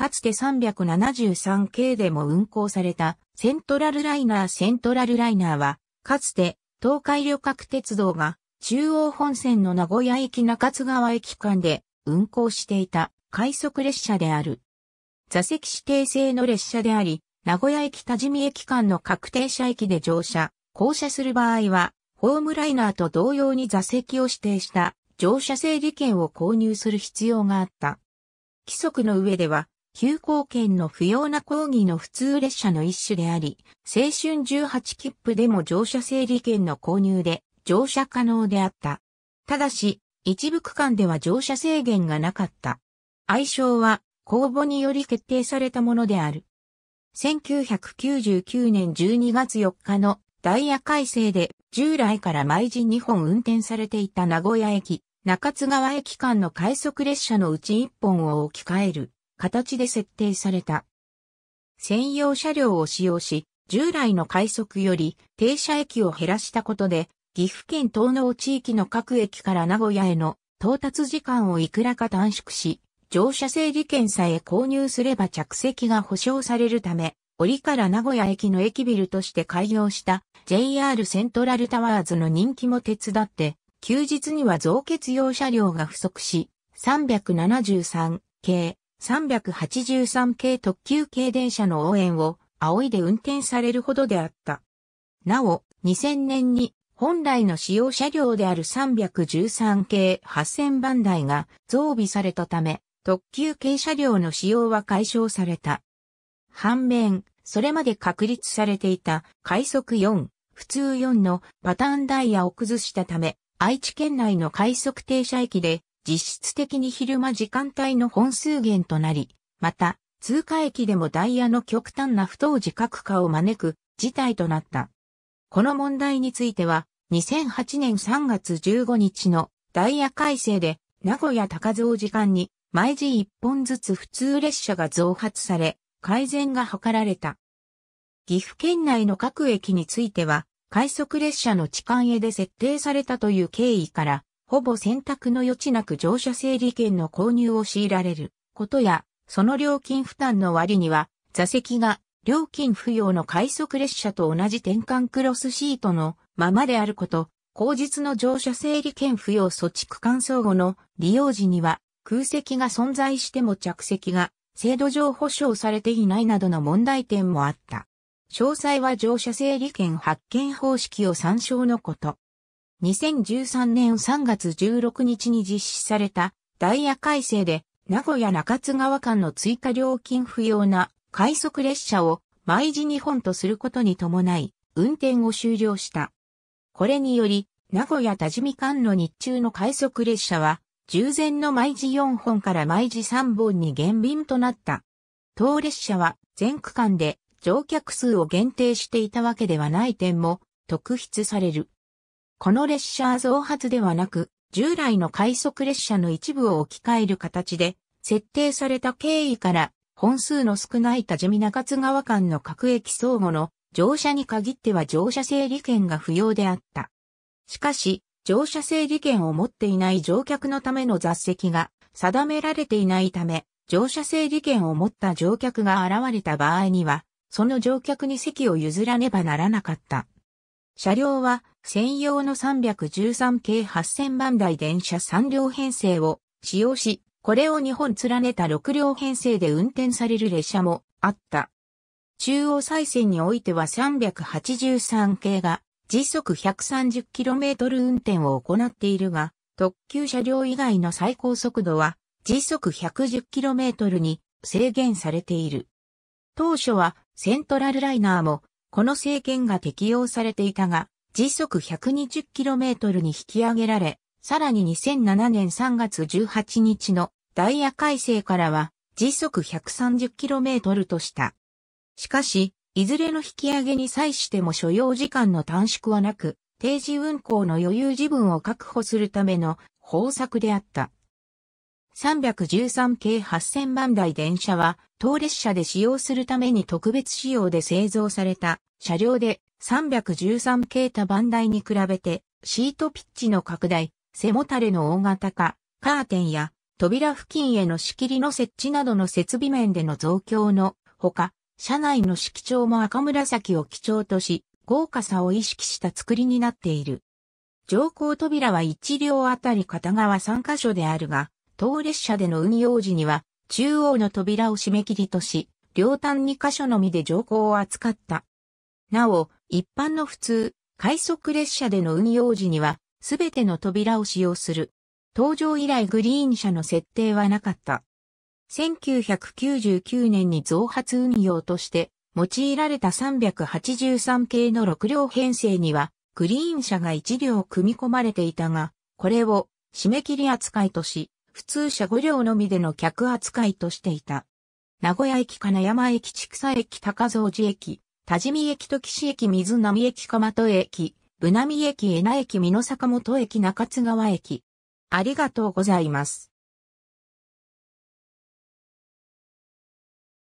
かつて373系でも運行されたセントラルライナーセントラルライナーは、かつて東海旅客鉄道が中央本線の名古屋駅中津川駅間で運行していた快速列車である。座席指定制の列車であり、名古屋駅多治見駅間の確定車駅で乗車、降車する場合は、ホームライナーと同様に座席を指定した乗車整理券を購入する必要があった。規則の上では、急行券の不要な講義の普通列車の一種であり、青春18切符でも乗車整理券の購入で乗車可能であった。ただし、一部区間では乗車制限がなかった。愛称は公募により決定されたものである。1999年12月4日のダイヤ改正で従来から毎時2本運転されていた名古屋駅、中津川駅間の快速列車のうち1本を置き換える。形で設定された。専用車両を使用し、従来の快速より停車駅を減らしたことで、岐阜県東農地域の各駅から名古屋への到達時間をいくらか短縮し、乗車整理券さえ購入すれば着席が保証されるため、折から名古屋駅の駅ビルとして開業した JR セントラルタワーズの人気も手伝って、休日には増結用車両が不足し、373系383系特急系電車の応援を仰いで運転されるほどであった。なお、2000年に本来の使用車両である313系8000番台が増備されたため、特急系車両の使用は解消された。反面、それまで確立されていた快速4、普通4のパターンダイヤを崩したため、愛知県内の快速停車駅で実質的に昼間時間帯の本数減となり、また、通過駅でもダイヤの極端な不当時格化を招く事態となった。この問題については、2008年3月15日のダイヤ改正で、名古屋高蔵時間に毎時一本ずつ普通列車が増発され、改善が図られた。岐阜県内の各駅については、快速列車の痴漢へで設定されたという経緯から、ほぼ選択の余地なく乗車整理券の購入を強いられることや、その料金負担の割には、座席が料金不要の快速列車と同じ転換クロスシートのままであること、後日の乗車整理券不要措置区間相互の利用時には空席が存在しても着席が制度上保障されていないなどの問題点もあった。詳細は乗車整理券発券方式を参照のこと。2013年3月16日に実施されたダイヤ改正で名古屋中津川間の追加料金不要な快速列車を毎時2本とすることに伴い運転を終了した。これにより名古屋多治見間の日中の快速列車は従前の毎時4本から毎時3本に減便となった。当列車は全区間で乗客数を限定していたわけではない点も特筆される。この列車は増発ではなく、従来の快速列車の一部を置き換える形で、設定された経緯から、本数の少ない多治見中津川間の各駅相互の乗車に限っては乗車整理券が不要であった。しかし、乗車整理券を持っていない乗客のための座席が定められていないため、乗車整理券を持った乗客が現れた場合には、その乗客に席を譲らねばならなかった。車両は専用の313系8000番台電車3両編成を使用し、これを2本連ねた6両編成で運転される列車もあった。中央再線においては383系が時速 130km 運転を行っているが、特急車両以外の最高速度は時速 110km に制限されている。当初はセントラルライナーもこの制限が適用されていたが、時速 120km に引き上げられ、さらに2007年3月18日のダイヤ改正からは時速 130km とした。しかし、いずれの引き上げに際しても所要時間の短縮はなく、定時運行の余裕自分を確保するための方策であった。313系8000番台電車は、当列車で使用するために特別仕様で製造された車両で、313系多番台に比べて、シートピッチの拡大、背もたれの大型化、カーテンや扉付近への仕切りの設置などの設備面での増強のほか、車内の色調も赤紫を基調とし、豪華さを意識した作りになっている。乗降扉は一両あたり片側3カ所であるが、当列車での運用時には、中央の扉を締め切りとし、両端2カ所のみで乗降を扱ったなお、一般の普通、快速列車での運用時には、すべての扉を使用する。登場以来グリーン車の設定はなかった。1999年に増発運用として用いられた383系の6両編成にはグリーン車が1両組み込まれていたが、これを締め切り扱いとし、普通車5両のみでの客扱いとしていた。名古屋駅金山駅千草駅高蔵寺駅、多治見駅と岸駅水波駅蒲田駅、部波駅江名駅美濃坂本駅中津川駅。ありがとうございます。